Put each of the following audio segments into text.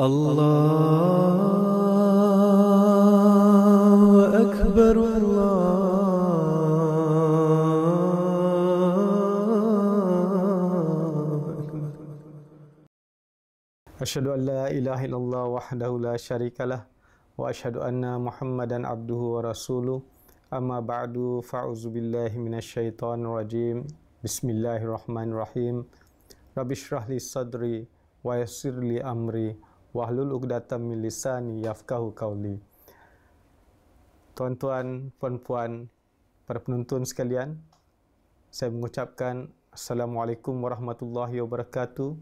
الله أكبر الله أكبر أشهد أن لا إله إلا الله وحده لا شريك له وأشهد أن محمدا عبده ورسوله أما بعد فأعوذ بالله من الشيطان الرجيم بسم الله الرحمن الرحيم رب اشرح لي صدري ويسر لي أمري wahlul uqdatam min lisani yafqahu qawli. Tuan-tuan, puan-puan, para penonton sekalian, saya mengucapkan Assalamualaikum warahmatullahi wabarakatuh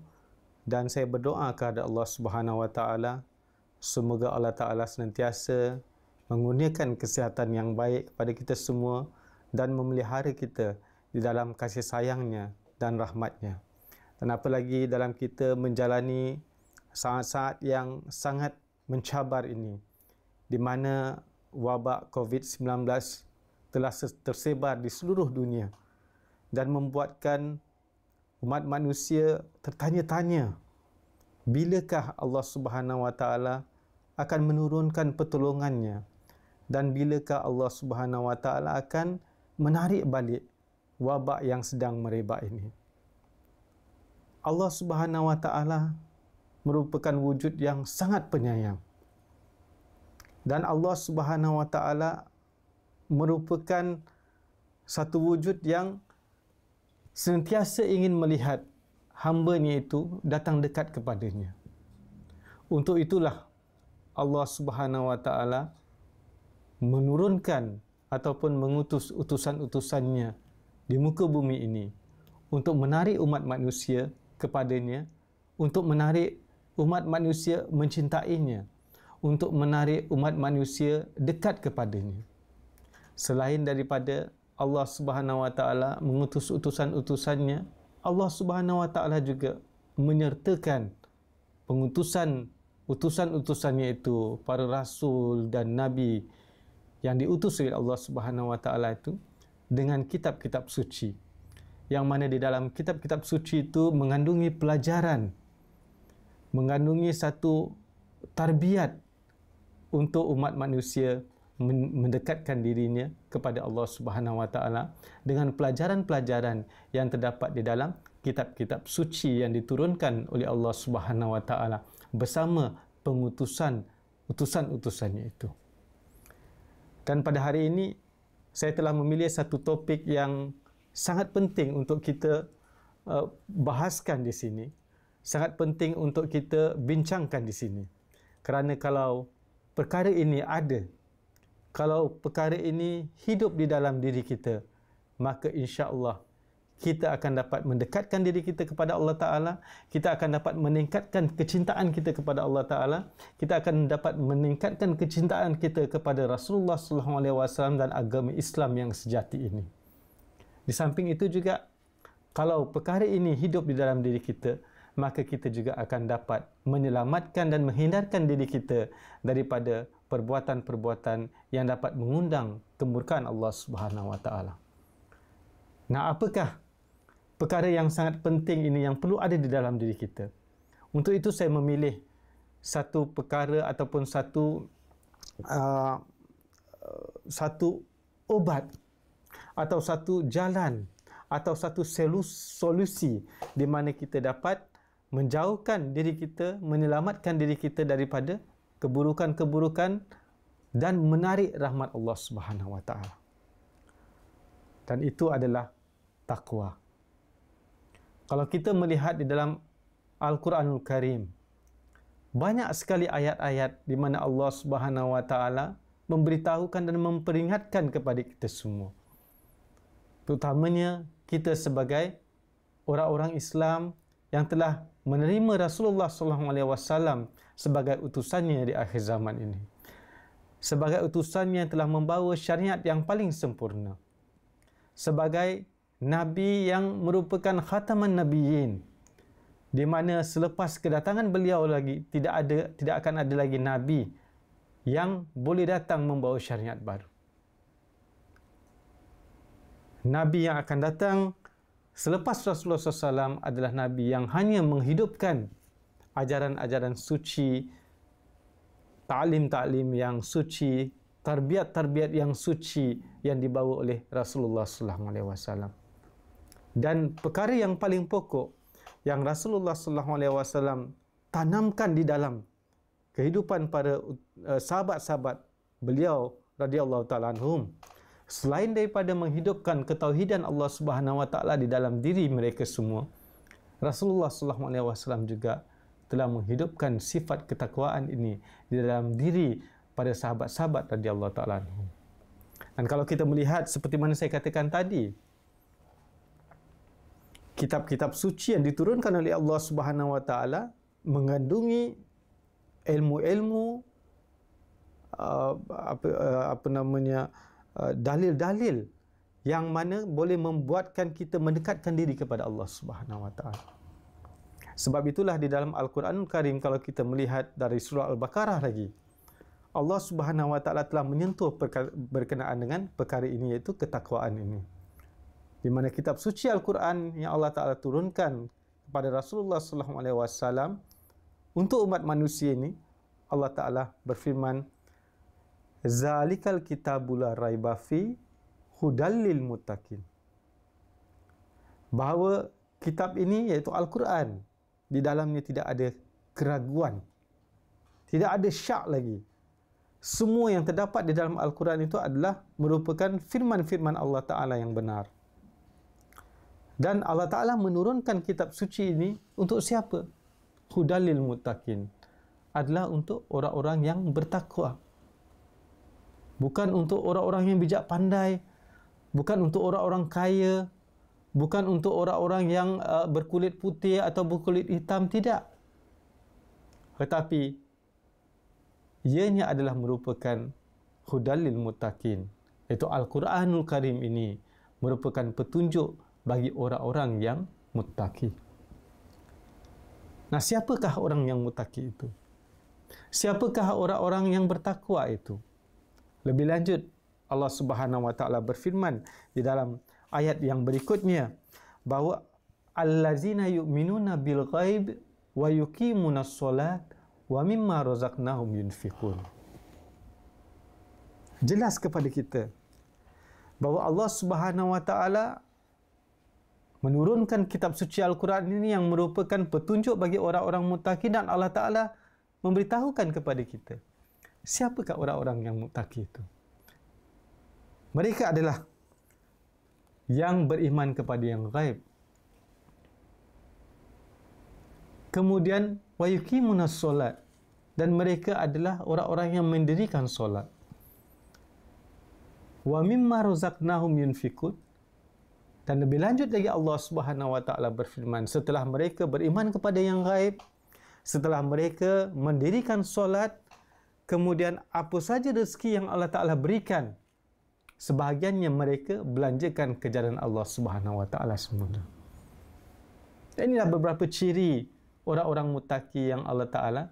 dan saya berdoa kepada Allah Subhanahu wa taala semoga Allah taala senantiasa mengurniakan kesihatan yang baik kepada kita semua dan memelihara kita di dalam kasih sayangnya dan rahmatnya. Dan apalagi dalam kita menjalani saat-saat yang sangat mencabar ini di mana wabak COVID-19 telah tersebar di seluruh dunia dan membuatkan umat manusia tertanya-tanya bilakah Allah Subhanahu Wa Taala akan menurunkan pertolongannya dan bilakah Allah Subhanahu Wa Taala akan menarik balik wabak yang sedang merebak ini Allah Subhanahu Wa Taala merupakan wujud yang sangat penyayang. Dan Allah Subhanahu Wa Taala merupakan satu wujud yang sentiasa ingin melihat hamba-Nya itu datang dekat kepadanya. Untuk itulah Allah Subhanahu Wa Taala menurunkan ataupun mengutus utusan-utusannya di muka bumi ini untuk menarik umat manusia kepadanya untuk menarik umat manusia mencintainya untuk menarik umat manusia dekat kepadanya selain daripada Allah Subhanahu wa taala mengutus utusan-utusannya Allah Subhanahu wa taala juga menyertakan pengutusan utusan-utusannya itu para rasul dan nabi yang diutus oleh Allah Subhanahu wa taala itu dengan kitab-kitab suci yang mana di dalam kitab-kitab suci itu mengandungi pelajaran mengandungi satu tarbiat untuk umat manusia mendekatkan dirinya kepada Allah Subhanahu Wa Taala dengan pelajaran-pelajaran yang terdapat di dalam kitab-kitab suci yang diturunkan oleh Allah Subhanahu Wa Taala bersama pengutusan utusan-utusannya itu. Dan pada hari ini saya telah memilih satu topik yang sangat penting untuk kita uh, bahaskan di sini sangat penting untuk kita bincangkan di sini. Kerana kalau perkara ini ada, kalau perkara ini hidup di dalam diri kita, maka insya-Allah kita akan dapat mendekatkan diri kita kepada Allah Taala, kita akan dapat meningkatkan kecintaan kita kepada Allah Taala, kita akan dapat meningkatkan kecintaan kita kepada Rasulullah SAW dan agama Islam yang sejati ini. Di samping itu juga kalau perkara ini hidup di dalam diri kita, maka kita juga akan dapat menyelamatkan dan menghindarkan diri kita daripada perbuatan-perbuatan yang dapat mengundang kemurkaan Allah Subhanahu Wa Taala. Nah, apakah perkara yang sangat penting ini yang perlu ada di dalam diri kita? Untuk itu saya memilih satu perkara ataupun satu uh, satu obat atau satu jalan atau satu solusi di mana kita dapat menjauhkan diri kita, menyelamatkan diri kita daripada keburukan-keburukan dan menarik rahmat Allah Subhanahu Wa Taala. Dan itu adalah takwa. Kalau kita melihat di dalam Al-Quranul Karim, banyak sekali ayat-ayat di mana Allah Subhanahu Wa Taala memberitahukan dan memperingatkan kepada kita semua. Terutamanya kita sebagai orang-orang Islam yang telah menerima Rasulullah SAW sebagai utusannya di akhir zaman ini. Sebagai utusannya yang telah membawa syariat yang paling sempurna. Sebagai Nabi yang merupakan khataman Nabiin. Di mana selepas kedatangan beliau lagi, tidak ada tidak akan ada lagi Nabi yang boleh datang membawa syariat baru. Nabi yang akan datang selepas Rasulullah SAW adalah Nabi yang hanya menghidupkan ajaran-ajaran suci, ta'lim-ta'lim yang suci, tarbiat-tarbiat yang suci yang dibawa oleh Rasulullah SAW. Dan perkara yang paling pokok yang Rasulullah SAW tanamkan di dalam kehidupan para eh, sahabat-sahabat beliau radhiyallahu taala anhum selain daripada menghidupkan ketauhidan Allah Subhanahu wa taala di dalam diri mereka semua Rasulullah sallallahu alaihi wasallam juga telah menghidupkan sifat ketakwaan ini di dalam diri pada sahabat-sahabat tadi Allah taala dan kalau kita melihat seperti mana saya katakan tadi kitab-kitab suci yang diturunkan oleh Allah Subhanahu wa taala mengandungi ilmu-ilmu uh, apa uh, apa namanya uh, Uh, dalil-dalil yang mana boleh membuatkan kita mendekatkan diri kepada Allah Subhanahu Wa Taala. Sebab itulah di dalam Al-Quranul Quran Karim kalau kita melihat dari surah Al-Baqarah lagi, Allah Subhanahu Wa Taala telah menyentuh berkenaan dengan perkara ini iaitu ketakwaan ini. Di mana kitab suci Al-Quran yang Allah Taala turunkan kepada Rasulullah Sallallahu Alaihi Wasallam untuk umat manusia ini, Allah Taala berfirman, Zalikal kitabula raibafi hudallil mutakin. Bahawa kitab ini iaitu Al-Quran. Di dalamnya tidak ada keraguan. Tidak ada syak lagi. Semua yang terdapat di dalam Al-Quran itu adalah merupakan firman-firman Allah Ta'ala yang benar. Dan Allah Ta'ala menurunkan kitab suci ini untuk siapa? Hudalil mutakin. Adalah untuk orang-orang yang bertakwa bukan untuk orang-orang yang bijak pandai, bukan untuk orang-orang kaya, bukan untuk orang-orang yang uh, berkulit putih atau berkulit hitam, tidak. Tetapi, ianya adalah merupakan hudalil mutakin, iaitu Al-Quranul Karim ini merupakan petunjuk bagi orang-orang yang mutaki. Nah, siapakah orang yang mutaki itu? Siapakah orang-orang yang bertakwa itu? Lebih lanjut, Allah Subhanahu Wa Taala berfirman di dalam ayat yang berikutnya bahwa allazina yu'minuna bil ghaib wa yuqimuna as wa mimma razaqnahum yunfiqun. Jelas kepada kita bahawa Allah Subhanahu Wa Taala menurunkan kitab suci Al-Quran ini yang merupakan petunjuk bagi orang-orang mutakin dan Allah Ta'ala memberitahukan kepada kita. Siapakah orang-orang yang muttaqi itu? Mereka adalah yang beriman kepada yang ghaib. Kemudian wa yuqimunas solat dan mereka adalah orang-orang yang mendirikan solat. Wa mimma razaqnahum yunfikun dan lebih lanjut lagi Allah Subhanahu wa taala berfirman setelah mereka beriman kepada yang ghaib setelah mereka mendirikan solat Kemudian apa saja rezeki yang Allah Taala berikan, sebahagiannya mereka belanjakan ke jalan Allah Subhanahu Wa Taala semula. Inilah beberapa ciri orang-orang mutaki yang Allah Taala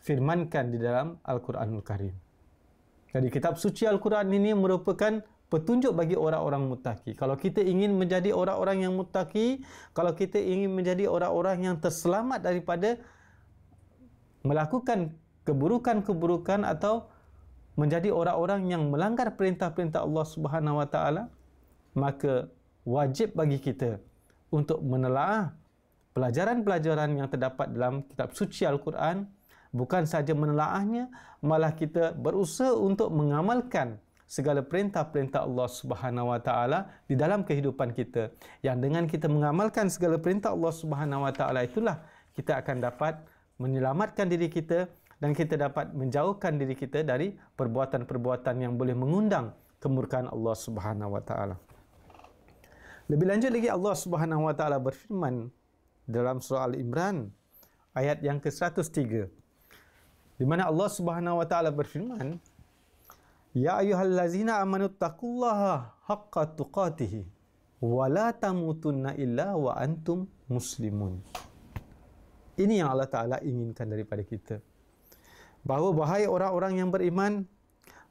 firmankan di dalam Al-Quranul Karim. Jadi kitab suci Al-Quran ini merupakan petunjuk bagi orang-orang mutaki. Kalau kita ingin menjadi orang-orang yang mutaki, kalau kita ingin menjadi orang-orang yang terselamat daripada melakukan keburukan-keburukan atau menjadi orang-orang yang melanggar perintah-perintah Allah Subhanahu Wa Taala maka wajib bagi kita untuk menelaah pelajaran-pelajaran yang terdapat dalam kitab suci Al-Quran bukan sahaja menelaahnya malah kita berusaha untuk mengamalkan segala perintah-perintah Allah Subhanahu Wa Taala di dalam kehidupan kita yang dengan kita mengamalkan segala perintah Allah Subhanahu Wa Taala itulah kita akan dapat menyelamatkan diri kita dan kita dapat menjauhkan diri kita dari perbuatan-perbuatan yang boleh mengundang kemurkaan Allah Subhanahu wa taala. Lebih lanjut lagi Allah Subhanahu wa taala berfirman dalam surah Al Imran ayat yang ke-103. Di mana Allah Subhanahu wa taala berfirman, "Ya ayyuhallazina amanu taqullaha haqqa tuqatih wa la tamutunna illa wa antum muslimun." Ini yang Allah Taala inginkan daripada kita bahawa wahai orang-orang yang beriman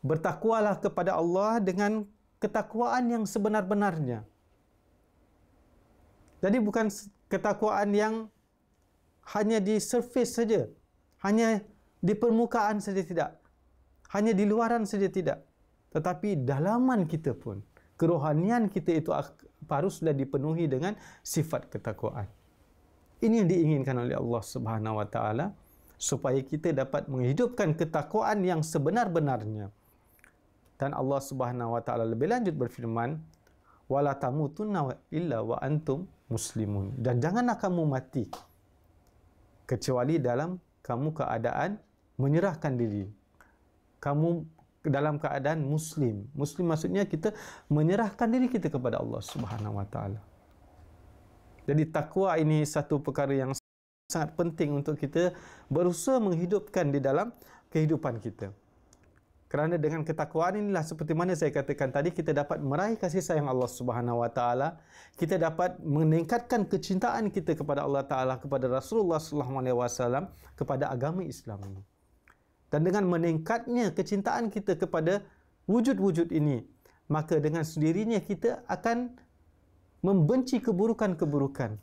bertakwalah kepada Allah dengan ketakwaan yang sebenar-benarnya. Jadi bukan ketakwaan yang hanya di surface saja, hanya di permukaan saja tidak. Hanya di luaran saja tidak. Tetapi dalaman kita pun, kerohanian kita itu haruslah dipenuhi dengan sifat ketakwaan. Ini yang diinginkan oleh Allah Subhanahu wa taala supaya kita dapat menghidupkan ketakwaan yang sebenar-benarnya. Dan Allah Subhanahu wa taala lebih lanjut berfirman, "Wala tamutunna illa wa antum muslimun." Dan janganlah kamu mati kecuali dalam kamu keadaan menyerahkan diri. Kamu dalam keadaan muslim. Muslim maksudnya kita menyerahkan diri kita kepada Allah Subhanahu wa taala. Jadi takwa ini satu perkara yang sangat penting untuk kita berusaha menghidupkan di dalam kehidupan kita. Kerana dengan ketakwaan inilah seperti mana saya katakan tadi kita dapat meraih kasih sayang Allah Subhanahu Wa Taala, kita dapat meningkatkan kecintaan kita kepada Allah Taala, kepada Rasulullah Sallallahu Alaihi Wasallam, kepada agama Islam ini. Dan dengan meningkatnya kecintaan kita kepada wujud-wujud ini, maka dengan sendirinya kita akan membenci keburukan-keburukan,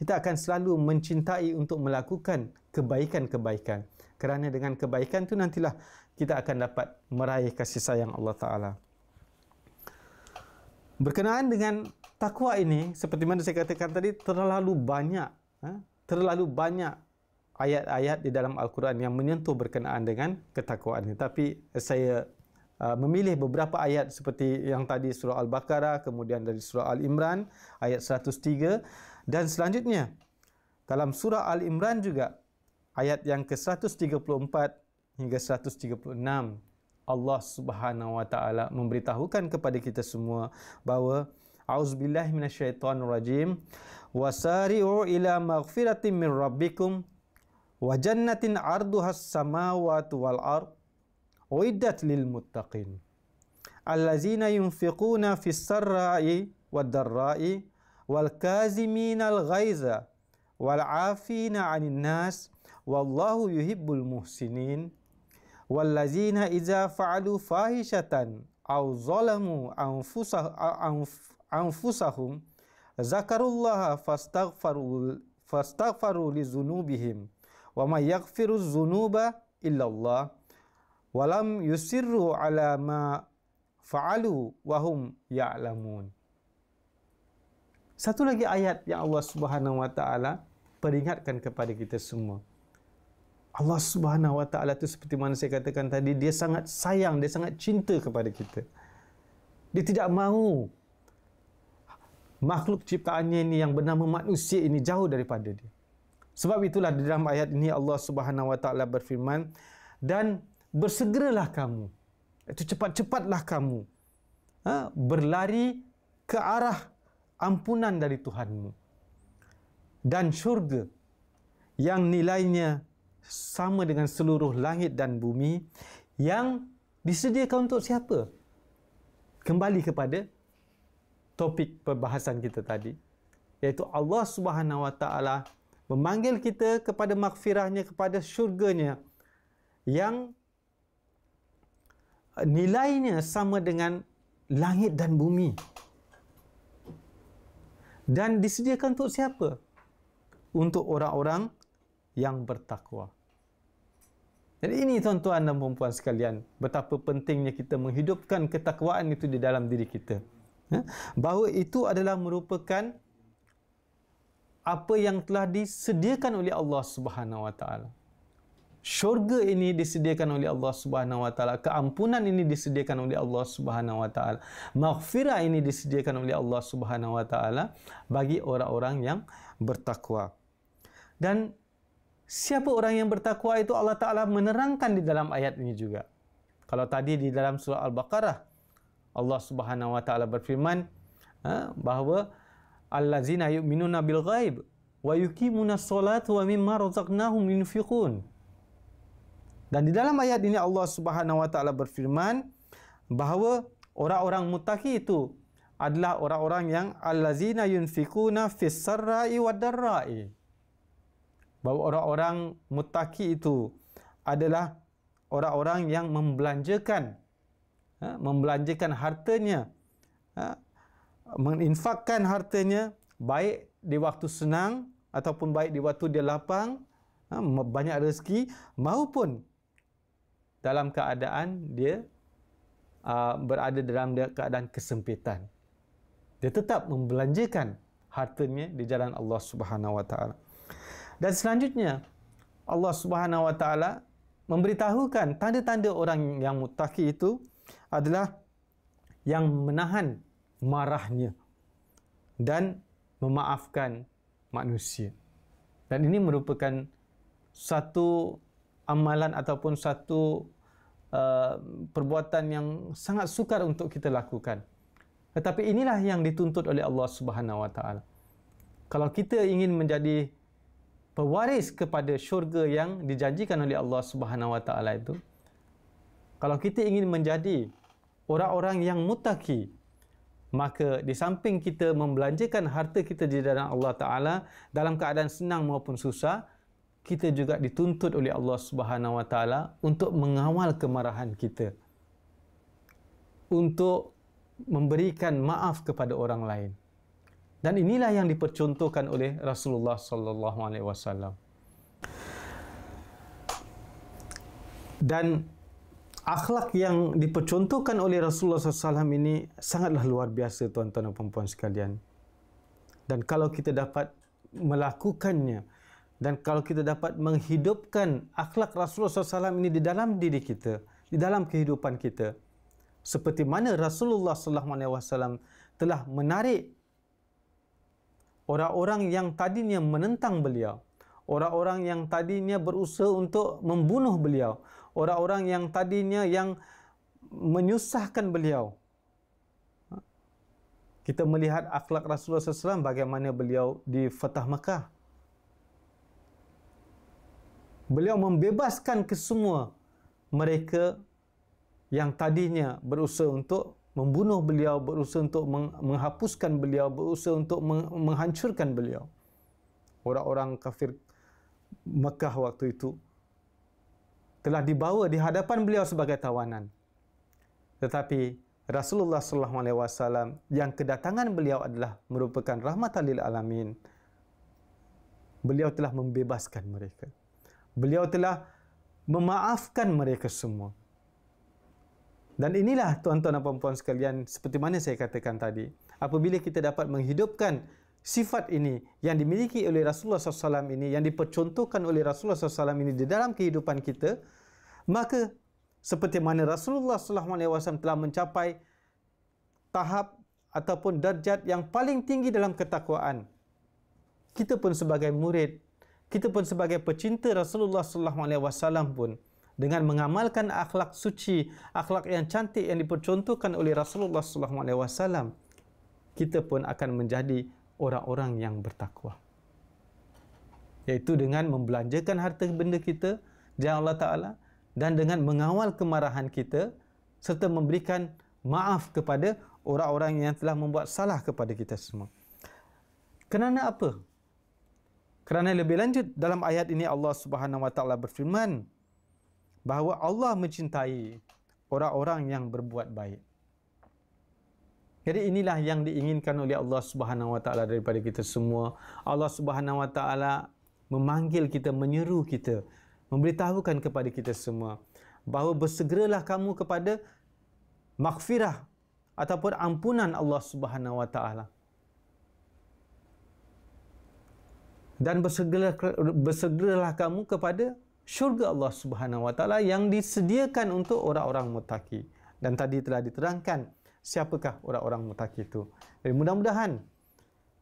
kita akan selalu mencintai untuk melakukan kebaikan-kebaikan. Kerana dengan kebaikan tu nantilah kita akan dapat meraih kasih sayang Allah Ta'ala. Berkenaan dengan takwa ini, seperti mana saya katakan tadi, terlalu banyak, ha? terlalu banyak ayat-ayat di dalam Al-Quran yang menyentuh berkenaan dengan ketakwaan. Tapi saya Uh, memilih beberapa ayat seperti yang tadi surah Al-Baqarah, kemudian dari surah Al-Imran, ayat 103. Dan selanjutnya, dalam surah Al-Imran juga, ayat yang ke-134 hingga 136, Allah subhanahu wa ta'ala memberitahukan kepada kita semua bahawa A'udzubillahi minasyaitonirrajim wasari'u ila maghfiratin min rabbikum wajannatin jannatin 'arduhas samawati wal ardh أعدت للمتقين الذين ينفقون في السراء والضراء والكاظمين الغيظ والعافين عن الناس والله يحب المحسنين والذين إذا فعلوا فاحشة أو ظلموا أنفسهم ذكروا الله فاستغفروا فاستغفروا لذنوبهم ومن يغفر الذنوب إلا الله walam Yusiru ala ma fa'alu wahum ya'lamun. Satu lagi ayat yang Allah Subhanahu wa taala peringatkan kepada kita semua. Allah Subhanahu wa taala itu seperti mana saya katakan tadi, dia sangat sayang, dia sangat cinta kepada kita. Dia tidak mahu makhluk ciptaannya ini yang bernama manusia ini jauh daripada dia. Sebab itulah di dalam ayat ini Allah Subhanahu wa taala berfirman dan bersegeralah kamu. Itu cepat-cepatlah kamu. Ha? Berlari ke arah ampunan dari Tuhanmu. Dan syurga yang nilainya sama dengan seluruh langit dan bumi yang disediakan untuk siapa? Kembali kepada topik perbahasan kita tadi. Iaitu Allah Subhanahu Wa Taala memanggil kita kepada makfirahnya, kepada syurganya yang nilainya sama dengan langit dan bumi. Dan disediakan untuk siapa? Untuk orang-orang yang bertakwa. Jadi ini tuan-tuan dan perempuan sekalian, betapa pentingnya kita menghidupkan ketakwaan itu di dalam diri kita. Ha? Bahawa itu adalah merupakan apa yang telah disediakan oleh Allah Subhanahu Wa Taala syurga ini disediakan oleh Allah Subhanahu wa taala, keampunan ini disediakan oleh Allah Subhanahu wa taala, maghfirah ini disediakan oleh Allah Subhanahu wa taala bagi orang-orang yang bertakwa. Dan siapa orang yang bertakwa itu Allah Taala menerangkan di dalam ayat ini juga. Kalau tadi di dalam surah Al-Baqarah Allah Subhanahu wa taala berfirman ha, bahawa Allah allazina yu'minuna bil ghaib wa yuki munasolat wa mimma razaqnahum yunfiqun. Dan di dalam ayat ini Allah Subhanahu Wa Taala berfirman bahawa orang-orang mutaki itu adalah orang-orang yang allazina yunfikuna fis sarai wad darai. Bahawa orang-orang mutaki itu adalah orang-orang yang membelanjakan ha, membelanjakan hartanya ha, menginfakkan hartanya baik di waktu senang ataupun baik di waktu dia lapang ha, banyak rezeki maupun dalam keadaan dia uh, berada dalam keadaan kesempitan. Dia tetap membelanjakan hartanya di jalan Allah Subhanahu Wa Taala. Dan selanjutnya Allah Subhanahu Wa Taala memberitahukan tanda-tanda orang yang mutaki itu adalah yang menahan marahnya dan memaafkan manusia. Dan ini merupakan satu amalan ataupun satu uh, perbuatan yang sangat sukar untuk kita lakukan. Tetapi inilah yang dituntut oleh Allah Subhanahu Wa Taala. Kalau kita ingin menjadi pewaris kepada syurga yang dijanjikan oleh Allah Subhanahu Wa Taala itu, kalau kita ingin menjadi orang-orang yang mutaki, maka di samping kita membelanjakan harta kita di dalam Allah Ta'ala dalam keadaan senang maupun susah, kita juga dituntut oleh Allah Subhanahu Wa Taala untuk mengawal kemarahan kita untuk memberikan maaf kepada orang lain dan inilah yang dipercontohkan oleh Rasulullah sallallahu alaihi wasallam dan akhlak yang dipercontohkan oleh Rasulullah Sallam ini sangatlah luar biasa tuan-tuan dan puan-puan sekalian. Dan kalau kita dapat melakukannya, dan kalau kita dapat menghidupkan akhlak Rasulullah SAW ini di dalam diri kita, di dalam kehidupan kita, seperti mana Rasulullah SAW telah menarik orang-orang yang tadinya menentang beliau, orang-orang yang tadinya berusaha untuk membunuh beliau, orang-orang yang tadinya yang menyusahkan beliau. Kita melihat akhlak Rasulullah SAW bagaimana beliau di Fatah Mekah beliau membebaskan kesemua mereka yang tadinya berusaha untuk membunuh beliau, berusaha untuk menghapuskan beliau, berusaha untuk menghancurkan beliau. Orang-orang kafir Mekah waktu itu telah dibawa di hadapan beliau sebagai tawanan. Tetapi Rasulullah sallallahu alaihi wasallam yang kedatangan beliau adalah merupakan rahmatan lil alamin. Beliau telah membebaskan mereka beliau telah memaafkan mereka semua. Dan inilah tuan-tuan dan puan-puan sekalian seperti mana saya katakan tadi. Apabila kita dapat menghidupkan sifat ini yang dimiliki oleh Rasulullah SAW ini, yang dipercontohkan oleh Rasulullah SAW ini di dalam kehidupan kita, maka seperti mana Rasulullah SAW telah mencapai tahap ataupun darjat yang paling tinggi dalam ketakwaan, kita pun sebagai murid kita pun sebagai pecinta Rasulullah sallallahu alaihi wasallam pun dengan mengamalkan akhlak suci, akhlak yang cantik yang dipercontohkan oleh Rasulullah sallallahu alaihi wasallam, kita pun akan menjadi orang-orang yang bertakwa. Yaitu dengan membelanjakan harta benda kita jalan Allah Taala dan dengan mengawal kemarahan kita serta memberikan maaf kepada orang-orang yang telah membuat salah kepada kita semua. Kenapa apa? Kerana lebih lanjut dalam ayat ini Allah Subhanahu Wa Taala berfirman bahawa Allah mencintai orang-orang yang berbuat baik. Jadi inilah yang diinginkan oleh Allah Subhanahu Wa Taala daripada kita semua. Allah Subhanahu Wa Taala memanggil kita, menyeru kita, memberitahukan kepada kita semua bahawa bersegeralah kamu kepada maghfirah ataupun ampunan Allah Subhanahu Wa Taala. dan bersegera kamu kepada syurga Allah Subhanahu Wa Taala yang disediakan untuk orang-orang mutaki. Dan tadi telah diterangkan siapakah orang-orang mutaki itu. Jadi mudah-mudahan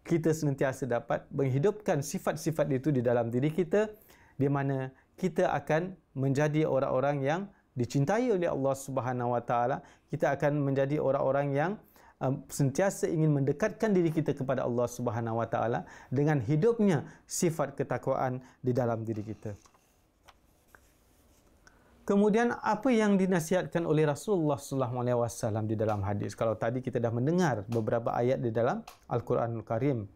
kita senantiasa dapat menghidupkan sifat-sifat itu di dalam diri kita di mana kita akan menjadi orang-orang yang dicintai oleh Allah Subhanahu Wa Taala. Kita akan menjadi orang-orang yang Um, sentiasa ingin mendekatkan diri kita kepada Allah Subhanahu Wa Taala dengan hidupnya sifat ketakwaan di dalam diri kita. Kemudian apa yang dinasihatkan oleh Rasulullah sallallahu alaihi wasallam di dalam hadis? Kalau tadi kita dah mendengar beberapa ayat di dalam Al-Quranul Karim.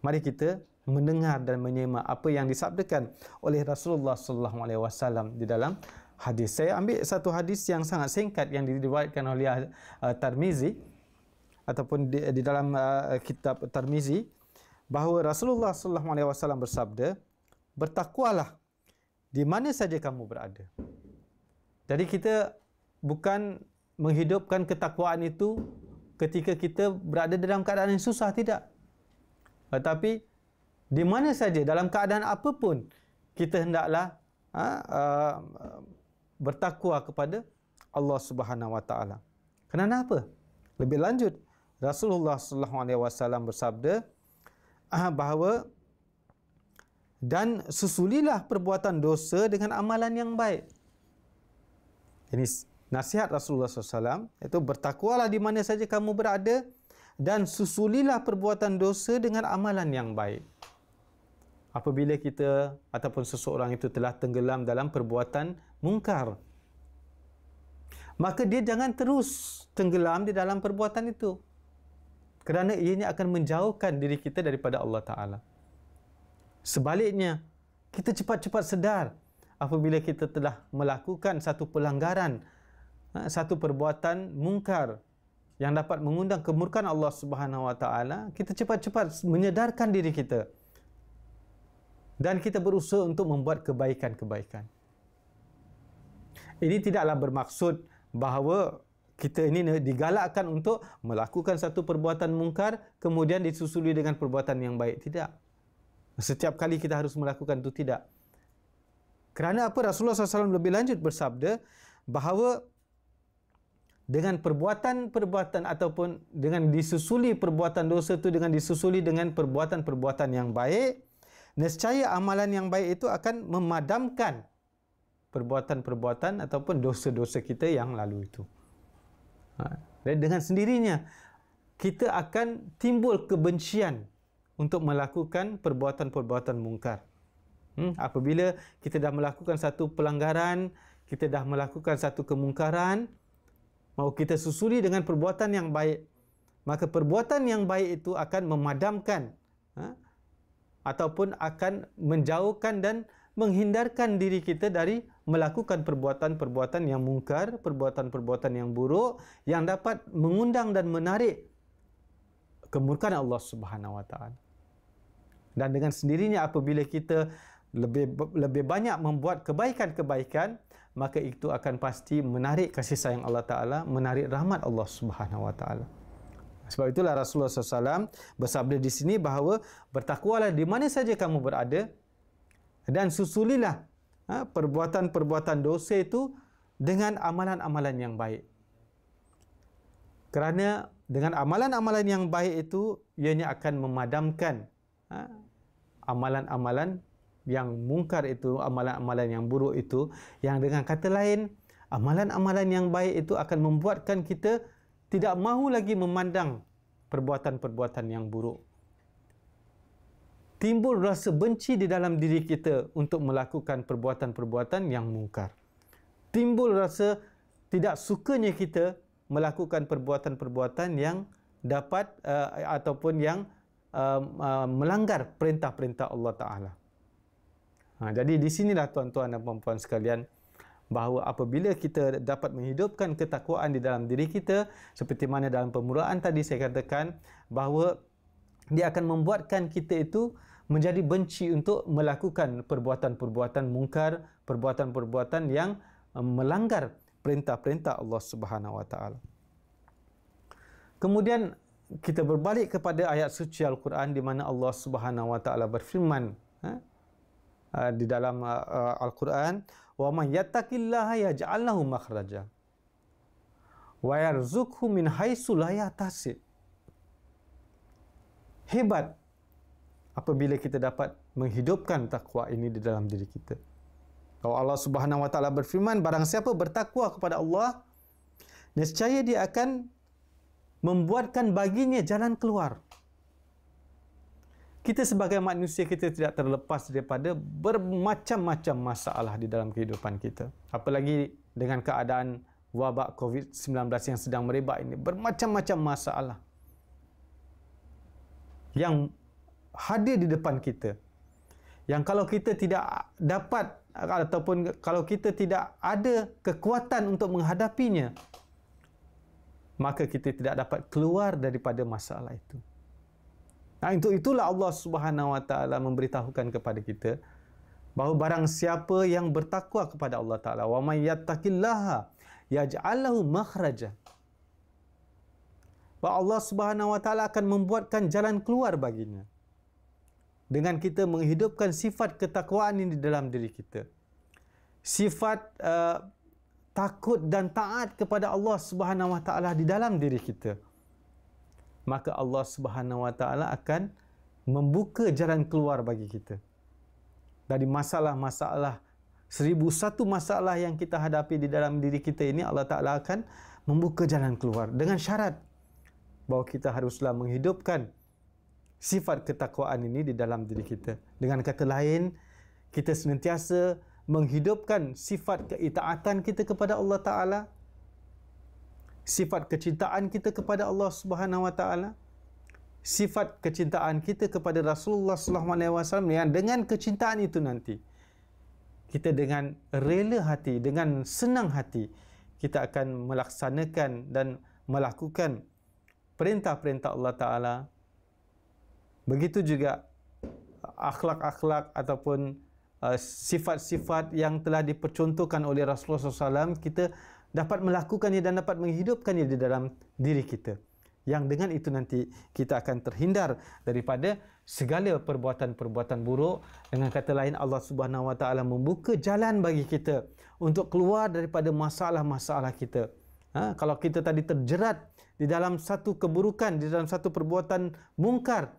Mari kita mendengar dan menyimak apa yang disabdakan oleh Rasulullah sallallahu alaihi wasallam di dalam hadis. Saya ambil satu hadis yang sangat singkat yang diriwayatkan oleh uh, Tirmizi ataupun di, di dalam uh, kitab Tarmizi bahawa Rasulullah sallallahu alaihi wasallam bersabda, "Bertakwalah di mana saja kamu berada." Jadi kita bukan menghidupkan ketakwaan itu ketika kita berada dalam keadaan yang susah tidak. Tetapi uh, di mana saja dalam keadaan apapun kita hendaklah ha, uh, uh bertakwa kepada Allah Subhanahu Wa Taala. Kenapa? apa? Lebih lanjut, Rasulullah Sallallahu Alaihi Wasallam bersabda ah, bahawa dan susulilah perbuatan dosa dengan amalan yang baik. Ini nasihat Rasulullah SAW, itu bertakwalah di mana saja kamu berada dan susulilah perbuatan dosa dengan amalan yang baik. Apabila kita ataupun seseorang itu telah tenggelam dalam perbuatan mungkar. Maka dia jangan terus tenggelam di dalam perbuatan itu. Kerana ianya akan menjauhkan diri kita daripada Allah Ta'ala. Sebaliknya, kita cepat-cepat sedar apabila kita telah melakukan satu pelanggaran, ha, satu perbuatan mungkar yang dapat mengundang kemurkan Allah Subhanahu Wa Taala, kita cepat-cepat menyedarkan diri kita dan kita berusaha untuk membuat kebaikan-kebaikan ini tidaklah bermaksud bahawa kita ini digalakkan untuk melakukan satu perbuatan mungkar kemudian disusuli dengan perbuatan yang baik tidak setiap kali kita harus melakukan itu tidak kerana apa Rasulullah SAW lebih lanjut bersabda bahawa dengan perbuatan-perbuatan ataupun dengan disusuli perbuatan dosa itu dengan disusuli dengan perbuatan-perbuatan yang baik, nescaya amalan yang baik itu akan memadamkan perbuatan-perbuatan ataupun dosa-dosa kita yang lalu itu. Ha. dengan sendirinya, kita akan timbul kebencian untuk melakukan perbuatan-perbuatan mungkar. Hmm, apabila kita dah melakukan satu pelanggaran, kita dah melakukan satu kemungkaran, mahu kita susuli dengan perbuatan yang baik, maka perbuatan yang baik itu akan memadamkan ha, ataupun akan menjauhkan dan menghindarkan diri kita dari melakukan perbuatan-perbuatan yang mungkar, perbuatan-perbuatan yang buruk yang dapat mengundang dan menarik kemurkaan Allah Subhanahu wa taala. Dan dengan sendirinya apabila kita lebih lebih banyak membuat kebaikan-kebaikan, maka itu akan pasti menarik kasih sayang Allah Taala, menarik rahmat Allah Subhanahu wa taala. Sebab itulah Rasulullah SAW bersabda di sini bahawa bertakwalah di mana saja kamu berada, dan susulilah ha, perbuatan-perbuatan dosa itu dengan amalan-amalan yang baik. Kerana dengan amalan-amalan yang baik itu ianya akan memadamkan ha, amalan-amalan yang mungkar itu, amalan-amalan yang buruk itu yang dengan kata lain amalan-amalan yang baik itu akan membuatkan kita tidak mahu lagi memandang perbuatan-perbuatan yang buruk timbul rasa benci di dalam diri kita untuk melakukan perbuatan-perbuatan yang mungkar. Timbul rasa tidak sukanya kita melakukan perbuatan-perbuatan yang dapat uh, ataupun yang uh, uh, melanggar perintah-perintah Allah Ta'ala. Ha, jadi di sinilah tuan-tuan dan puan-puan sekalian bahawa apabila kita dapat menghidupkan ketakwaan di dalam diri kita seperti mana dalam permulaan tadi saya katakan bahawa dia akan membuatkan kita itu menjadi benci untuk melakukan perbuatan-perbuatan mungkar, perbuatan-perbuatan yang eh, melanggar perintah-perintah Allah Subhanahu Wa Taala. Kemudian kita berbalik kepada ayat suci Al-Quran di mana Allah Subhanahu Wa Taala berfirman eh, eh, di dalam Al-Quran, "Wa man yattaqillaha yaj'al lahu makhraja wa yarzuqhu min haitsu la yahtasib." Hebat apabila kita dapat menghidupkan takwa ini di dalam diri kita. Kalau Allah Subhanahu Wa Taala berfirman, barang siapa bertakwa kepada Allah, nescaya dia akan membuatkan baginya jalan keluar. Kita sebagai manusia kita tidak terlepas daripada bermacam-macam masalah di dalam kehidupan kita. Apalagi dengan keadaan wabak COVID-19 yang sedang merebak ini. Bermacam-macam masalah. Yang hadir di depan kita. Yang kalau kita tidak dapat ataupun kalau kita tidak ada kekuatan untuk menghadapinya, maka kita tidak dapat keluar daripada masalah itu. Nah, itu itulah Allah Subhanahu Wa Taala memberitahukan kepada kita bahawa barang siapa yang bertakwa kepada Allah Taala, wa may yattaqillaha yaj'alahu makhraja. Bahawa Allah Subhanahu Wa Taala akan membuatkan jalan keluar baginya dengan kita menghidupkan sifat ketakwaan ini dalam diri kita. Sifat uh, takut dan taat kepada Allah Subhanahu Wa Taala di dalam diri kita. Maka Allah Subhanahu Wa Taala akan membuka jalan keluar bagi kita. Dari masalah-masalah, seribu satu masalah yang kita hadapi di dalam diri kita ini, Allah Ta'ala akan membuka jalan keluar. Dengan syarat bahawa kita haruslah menghidupkan sifat ketakwaan ini di dalam diri kita. Dengan kata lain, kita senantiasa menghidupkan sifat keitaatan kita kepada Allah Ta'ala, sifat kecintaan kita kepada Allah Subhanahu Wa Ta'ala, sifat kecintaan kita kepada Rasulullah Sallallahu Alaihi Wasallam yang dengan kecintaan itu nanti kita dengan rela hati dengan senang hati kita akan melaksanakan dan melakukan perintah-perintah Allah Taala Begitu juga uh, akhlak-akhlak ataupun uh, sifat-sifat uh, yang telah dipercontohkan oleh Rasulullah SAW kita dapat melakukannya dan dapat menghidupkannya di dalam diri kita. Yang dengan itu nanti kita akan terhindar daripada segala perbuatan-perbuatan buruk. Dengan kata lain Allah Subhanahu Wa Taala membuka jalan bagi kita untuk keluar daripada masalah-masalah kita. Ha? Kalau kita tadi terjerat di dalam satu keburukan, di dalam satu perbuatan mungkar,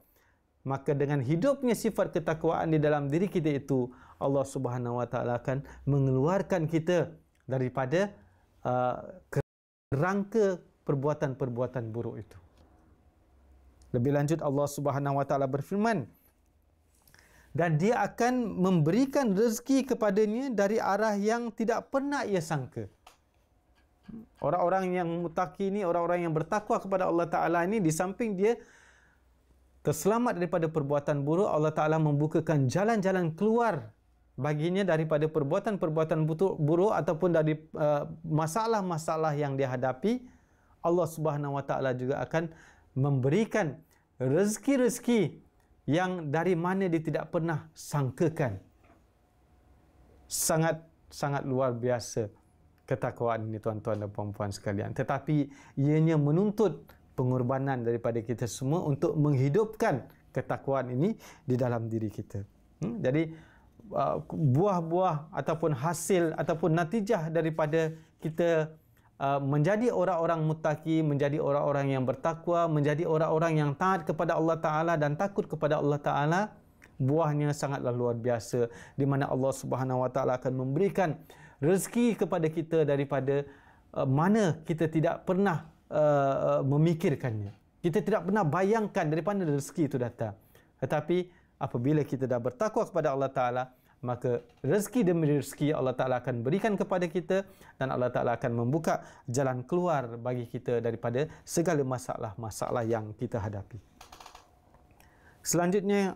maka dengan hidupnya sifat ketakwaan di dalam diri kita itu Allah Subhanahu Wa Taala akan mengeluarkan kita daripada uh, rangka perbuatan-perbuatan buruk itu. Lebih lanjut Allah Subhanahu Wa Taala berfirman dan dia akan memberikan rezeki kepadanya dari arah yang tidak pernah ia sangka. Orang-orang yang mutaki ini, orang-orang yang bertakwa kepada Allah Ta'ala ini, di samping dia, terselamat daripada perbuatan buruk, Allah Ta'ala membukakan jalan-jalan keluar baginya daripada perbuatan-perbuatan buruk ataupun dari eh, masalah-masalah uh, yang dihadapi, Allah Subhanahu Wa Ta'ala juga akan memberikan rezeki-rezeki yang dari mana dia tidak pernah sangkakan. Sangat sangat luar biasa ketakwaan ini tuan-tuan dan puan-puan sekalian. Tetapi ianya menuntut pengorbanan daripada kita semua untuk menghidupkan ketakwaan ini di dalam diri kita. Hmm? Jadi uh, buah-buah ataupun hasil ataupun natijah daripada kita uh, menjadi orang-orang mutaki, menjadi orang-orang yang bertakwa, menjadi orang-orang yang taat kepada Allah Taala dan takut kepada Allah Taala buahnya sangatlah luar biasa di mana Allah Subhanahu Wa Taala akan memberikan rezeki kepada kita daripada uh, mana kita tidak pernah uh, memikirkannya. Kita tidak pernah bayangkan daripada rezeki itu datang. Tetapi apabila kita dah bertakwa kepada Allah Ta'ala, maka rezeki demi rezeki Allah Ta'ala akan berikan kepada kita dan Allah Ta'ala akan membuka jalan keluar bagi kita daripada segala masalah-masalah yang kita hadapi. Selanjutnya,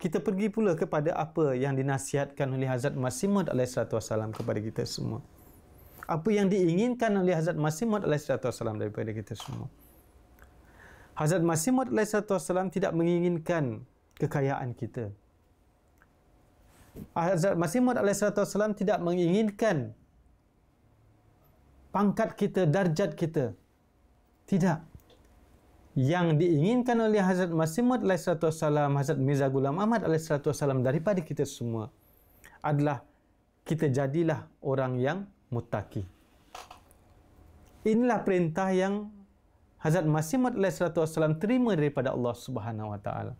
kita pergi pula kepada apa yang dinasihatkan oleh Hazrat Masimud alaihissalatu wassalam kepada kita semua apa yang diinginkan oleh Hazrat Masih Maud alaihi salatu wasallam daripada kita semua. Hazrat Masih Maud alaihi salatu wasallam tidak menginginkan kekayaan kita. Hazrat Masih Maud alaihi salatu wasallam tidak menginginkan pangkat kita, darjat kita. Tidak. Yang diinginkan oleh Hazrat Masih Maud alaihi salatu wasallam, Hazrat Mirza Ghulam Ahmad alaihi salatu wasallam daripada kita semua adalah kita jadilah orang yang mutaki. Inilah perintah yang Hazrat Masih Mat alaihi salatu wasallam terima daripada Allah Subhanahu wa taala.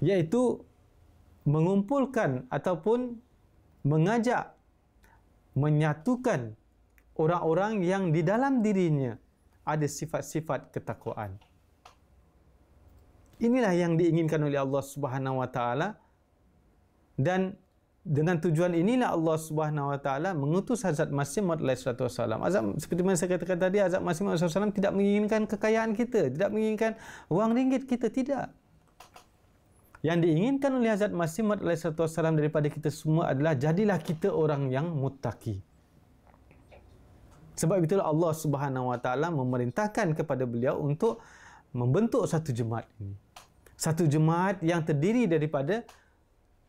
Yaitu mengumpulkan ataupun mengajak menyatukan orang-orang yang di dalam dirinya ada sifat-sifat ketakwaan. Inilah yang diinginkan oleh Allah Subhanahu wa taala dan dengan tujuan inilah Allah Subhanahu Wa Taala mengutus Hazrat Masih Maud alaihi wasallam. Azam seperti mana saya katakan tadi Hazrat Masih Maud alaihi wasallam tidak menginginkan kekayaan kita, tidak menginginkan wang ringgit kita tidak. Yang diinginkan oleh Hazrat Masih Maud alaihi wasallam daripada kita semua adalah jadilah kita orang yang muttaqi. Sebab itulah Allah Subhanahu Wa Taala memerintahkan kepada beliau untuk membentuk satu jemaat ini. Satu jemaat yang terdiri daripada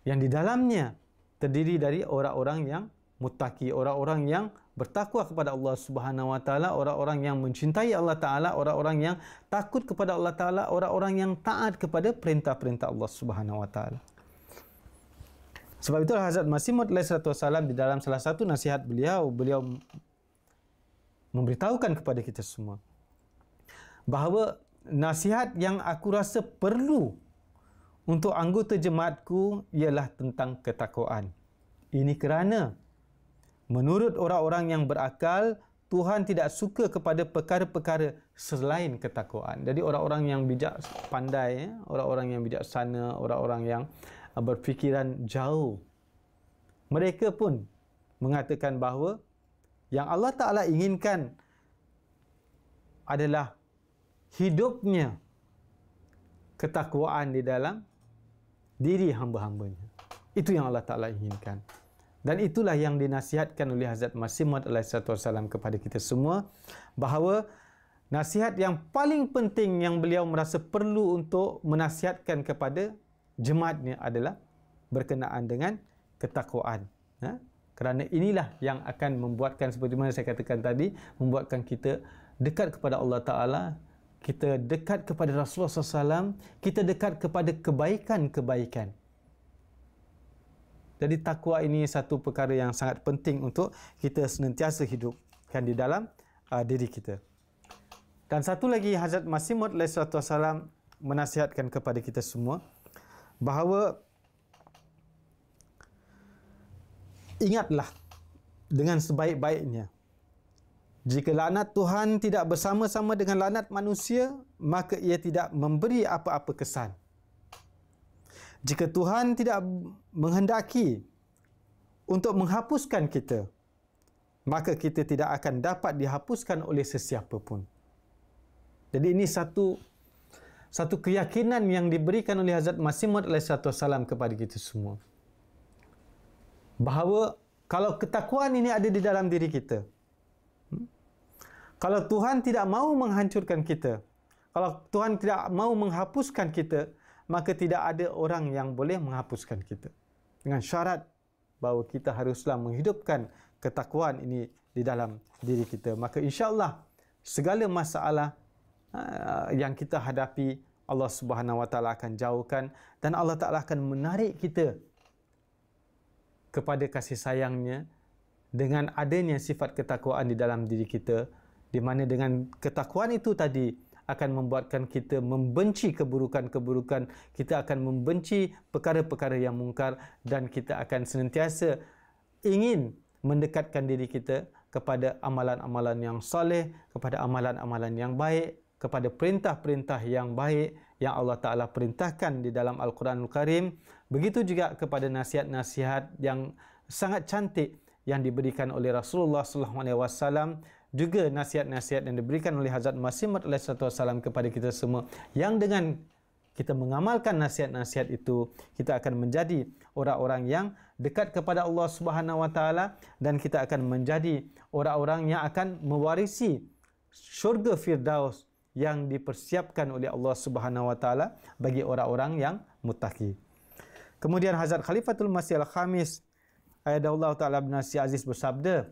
yang di dalamnya terdiri dari orang-orang yang muttaqi, orang-orang yang bertakwa kepada Allah Subhanahu wa taala, orang-orang yang mencintai Allah taala, orang-orang yang takut kepada Allah taala, orang-orang yang taat kepada perintah-perintah Allah Subhanahu wa taala. Sebab itu Hazrat Masih Maud alaihi wasallam di dalam salah satu nasihat beliau, beliau memberitahukan kepada kita semua bahawa nasihat yang aku rasa perlu untuk anggota jemaatku ialah tentang ketakwaan. Ini kerana menurut orang-orang yang berakal, Tuhan tidak suka kepada perkara-perkara selain ketakwaan. Jadi orang-orang yang bijak pandai, eh, orang-orang yang bijaksana, orang-orang yang uh, berfikiran jauh, mereka pun mengatakan bahawa yang Allah Ta'ala inginkan adalah hidupnya ketakwaan di dalam diri hamba-hambanya. Itu yang Allah Ta'ala inginkan. Dan itulah yang dinasihatkan oleh Hazrat Masimud Muhammad SAW kepada kita semua bahawa nasihat yang paling penting yang beliau merasa perlu untuk menasihatkan kepada jemaatnya adalah berkenaan dengan ketakwaan. Ha? Kerana inilah yang akan membuatkan seperti mana saya katakan tadi, membuatkan kita dekat kepada Allah Ta'ala kita dekat kepada Rasulullah SAW, kita dekat kepada kebaikan-kebaikan. Jadi takwa ini satu perkara yang sangat penting untuk kita senantiasa hidupkan di dalam uh, diri kita. Dan satu lagi Hazrat Masimud Maud alaihi salatu wasallam menasihatkan kepada kita semua bahawa ingatlah dengan sebaik-baiknya jika lanat Tuhan tidak bersama-sama dengan lanat manusia, maka ia tidak memberi apa-apa kesan. Jika Tuhan tidak menghendaki untuk menghapuskan kita, maka kita tidak akan dapat dihapuskan oleh sesiapa pun. Jadi ini satu satu keyakinan yang diberikan oleh Hazrat Masih Maud alaihi salatu wasallam kepada kita semua. Bahawa kalau ketakuan ini ada di dalam diri kita, kalau Tuhan tidak mau menghancurkan kita, kalau Tuhan tidak mau menghapuskan kita, maka tidak ada orang yang boleh menghapuskan kita. Dengan syarat bahawa kita haruslah menghidupkan ketakwaan ini di dalam diri kita. Maka insyaAllah segala masalah ah, yang kita hadapi Allah Subhanahu Wa Taala akan jauhkan dan Allah Taala akan menarik kita kepada kasih sayangnya dengan adanya sifat ketakwaan di dalam diri kita di mana dengan ketakuan itu tadi akan membuatkan kita membenci keburukan-keburukan, kita akan membenci perkara-perkara yang mungkar dan kita akan senantiasa ingin mendekatkan diri kita kepada amalan-amalan yang soleh, kepada amalan-amalan yang baik, kepada perintah-perintah yang baik yang Allah Ta'ala perintahkan di dalam Al-Quranul Karim. Begitu juga kepada nasihat-nasihat yang sangat cantik yang diberikan oleh Rasulullah SAW juga nasihat-nasihat yang diberikan oleh Hazrat Masih Mat alaih salatu wassalam kepada kita semua yang dengan kita mengamalkan nasihat-nasihat itu kita akan menjadi orang-orang yang dekat kepada Allah Subhanahu wa taala dan kita akan menjadi orang-orang yang akan mewarisi syurga firdaus yang dipersiapkan oleh Allah Subhanahu wa taala bagi orang-orang yang muttaqi. Kemudian Hazrat Khalifatul Masih Al-Khamis Allah Ta'ala bin Nasi Aziz bersabda,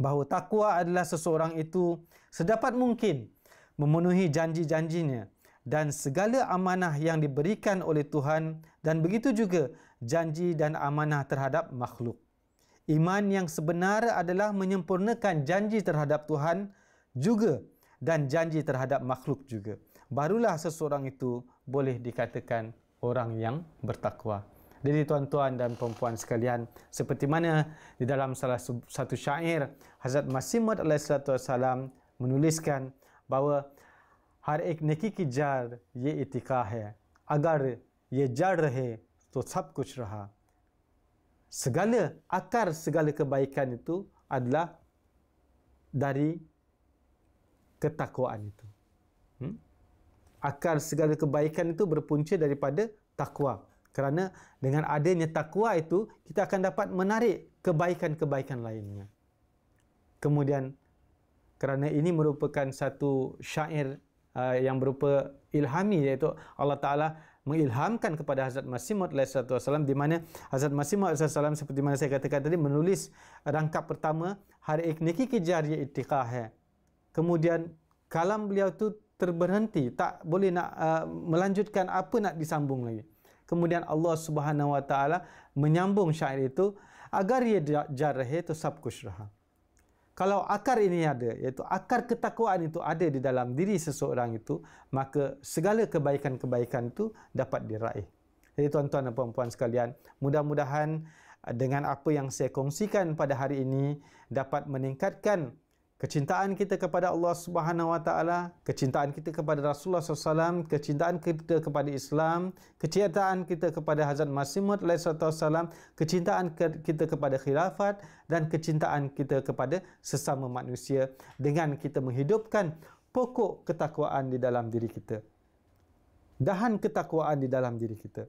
bahawa takwa adalah seseorang itu sedapat mungkin memenuhi janji-janjinya dan segala amanah yang diberikan oleh Tuhan dan begitu juga janji dan amanah terhadap makhluk. Iman yang sebenar adalah menyempurnakan janji terhadap Tuhan juga dan janji terhadap makhluk juga. Barulah seseorang itu boleh dikatakan orang yang bertakwa. Jadi tuan-tuan dan puan-puan sekalian, seperti mana di dalam salah satu syair Hazrat Masih Maud alaihissalatu wassalam menuliskan bahawa har ek neki ki jar ye itikah hai agar ye jar rahe to sab kuch raha segala akar segala kebaikan itu adalah dari ketakwaan itu hmm? akar segala kebaikan itu berpunca daripada takwa kerana dengan adanya takwa itu, kita akan dapat menarik kebaikan-kebaikan lainnya. Kemudian, kerana ini merupakan satu syair uh, yang berupa ilhami, iaitu Allah Ta'ala mengilhamkan kepada Hazrat Masimud Maud SAW, di mana Hazrat Masimud Maud SAW, seperti mana saya katakan tadi, menulis rangkap pertama, hari ikniki kijari ya Kemudian, kalam beliau itu terberhenti, tak boleh nak uh, melanjutkan apa nak disambung lagi kemudian Allah Subhanahu Wa Taala menyambung syair itu agar ia jarah itu sab kushraha. Kalau akar ini ada, iaitu akar ketakwaan itu ada di dalam diri seseorang itu, maka segala kebaikan-kebaikan itu dapat diraih. Jadi tuan-tuan dan puan-puan sekalian, mudah-mudahan dengan apa yang saya kongsikan pada hari ini dapat meningkatkan kecintaan kita kepada Allah Subhanahu Wa Taala, kecintaan kita kepada Rasulullah SAW, kecintaan kita kepada Islam, kecintaan kita kepada Hazrat Masih Maud alaihi salam, kecintaan kita kepada khilafat dan kecintaan kita kepada sesama manusia dengan kita menghidupkan pokok ketakwaan di dalam diri kita. Dahan ketakwaan di dalam diri kita.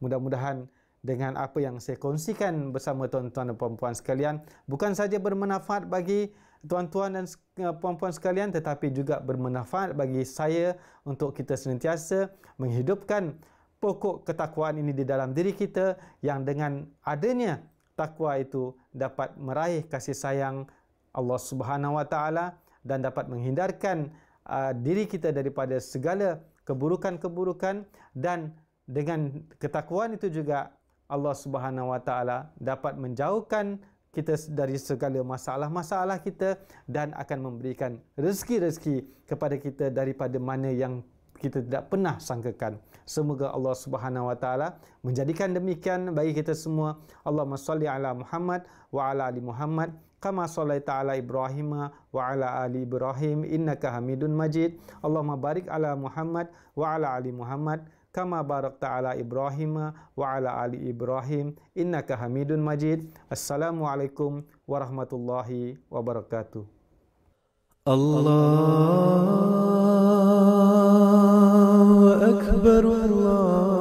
Mudah-mudahan dengan apa yang saya kongsikan bersama tuan-tuan dan puan-puan sekalian, bukan saja bermanfaat bagi tuan-tuan dan eh, puan-puan sekalian tetapi juga bermanfaat bagi saya untuk kita senantiasa menghidupkan pokok ketakwaan ini di dalam diri kita yang dengan adanya takwa itu dapat meraih kasih sayang Allah Subhanahu Wa Taala dan dapat menghindarkan uh, diri kita daripada segala keburukan-keburukan dan dengan ketakwaan itu juga Allah Subhanahu Wa Taala dapat menjauhkan kita dari segala masalah-masalah kita dan akan memberikan rezeki-rezeki kepada kita daripada mana yang kita tidak pernah sangkakan. Semoga Allah Subhanahu Wa Taala menjadikan demikian bagi kita semua. Allahumma salli ala Muhammad wa ala ali Muhammad kama sallaita Taala Ibrahim wa ala ali Ibrahim innaka Hamidun Majid. Allahumma barik ala Muhammad wa ala ali Muhammad كما باركت على إبراهيم وعلى آل إبراهيم إنك حميد مجيد السلام عليكم ورحمة الله وبركاته الله أكبر الله